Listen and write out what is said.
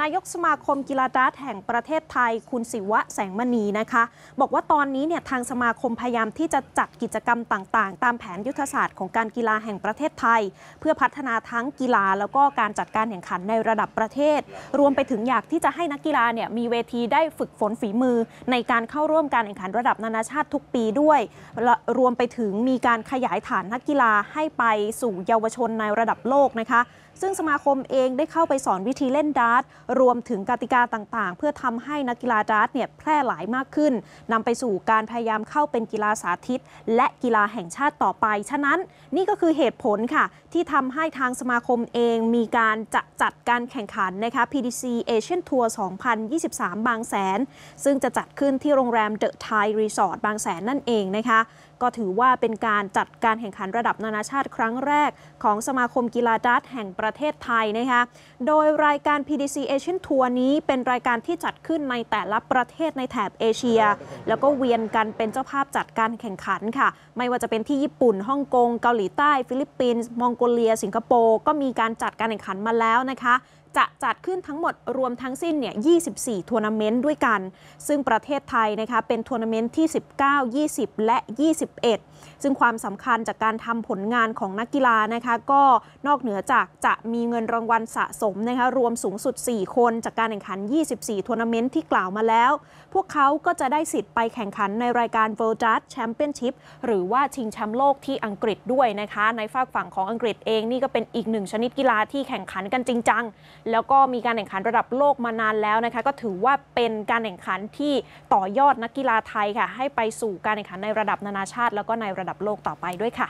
นายกสมาคมกีฬาดาร์ทแห่งประเทศไทย คุณศิวะแสงมณีนะคะ บอกว่าตอนนี้เนี่ยทางสมาคมพยายามที่จะจัดกิจกรรมต่าง ๆ ตามแผนยุทธศาสตร์ของการกีฬาแห่งประเทศไทย เพื่อพัฒนาทั้งกีฬา แล้วก็การจัดการแข่งขันในระดับประเทศ รวมไปถึงอยากที่จะให้นักกีฬาเนี่ยมีเวทีได้ฝึกฝนฝีมือ ในการเข้าร่วมการแข่งขันระดับนานาชาติทุกปีด้วย รวมไปถึงมีการขยายฐานนักกีฬาให้ไปสู่เยาวชนในระดับโลกนะคะซึ่งสมาคมเองได้เข้าไปสอนวิธีเล่นดาร์ตรวมถึงกติกาต่างๆ เพื่อทำให้นักกีฬาดาร์ตเนี่ยแพร่หลายมากขึ้น นำไปสู่การพยายามเข้าเป็นกีฬาสาธิต และกีฬาแห่งชาติต่อไป ฉะนั้น นี่ก็คือเหตุผลค่ะที่ทำให้ทางสมาคมเองมีการจะจัดการแข่งขันนะคะ PDC Asian Tour 2023 บางแสน ซึ่งจะจัดขึ้นที่โรงแรมเดอะไทรีสอร์ทบางแสนนั่นเองนะคะ ก็ถือว่าเป็นการจัดการแข่งขันระดับนานาชาติ ครั้งแรกของสมาคมกีฬาดาร์ตแห่งประประเทศไทยนะคะ โดยรายการ PDC Asian Tour นี้เป็นรายการที่จัดขึ้นในแต่ละประเทศในแถบเอเชีย แล้วก็เวียนกันเป็นเจ้าภาพจัดการแข่งขันค่ะ ไม่ว่าจะเป็นที่ญี่ปุ่นฮ่องกงเกาหลีใต้ ฟิลิปปินส์มองโกเลีย สิงคโปร์ก็มีการจัดการแข่งขันมาแล้วนะคะจะจัดขึ้นทั้งหมดรวมทั้งสิ้นเนี่ย 24 ทัวร์นาเมนต์ด้วยกัน ซึ่งประเทศไทยนะคะเป็นทัวร์นาเมนต์ที่ 19 20 และ 21 ซึ่งความสำคัญจากการทำผลงานของนักกีฬานะคะ ก็นอกเหนือจากจะมีเงินรางวัลสะสมนะคะรวมสูงสุด 4 คนจากการแข่งขัน 24 ทัวร์นาเมนต์ที่กล่าวมาแล้ว พวกเขาก็จะได้สิทธิ์ไปแข่งขันในรายการ World Dart Championship หรือว่าชิงแชมป์โลกที่อังกฤษด้วยนะคะในฝากฝั่งของอังกฤษเองนี่ก็เป็นอีกหนึ่งชนิดกีฬาที่แข่งขันกันจริงจังแล้วก็มีการแข่งขันระดับโลกมานานแล้วนะคะ ก็ถือว่าเป็นการแข่งขันที่ต่อยอดนักกีฬาไทยค่ะ ให้ไปสู่การแข่งขันในระดับนานาชาติ แล้วก็ในระดับโลกต่อไปด้วยค่ะ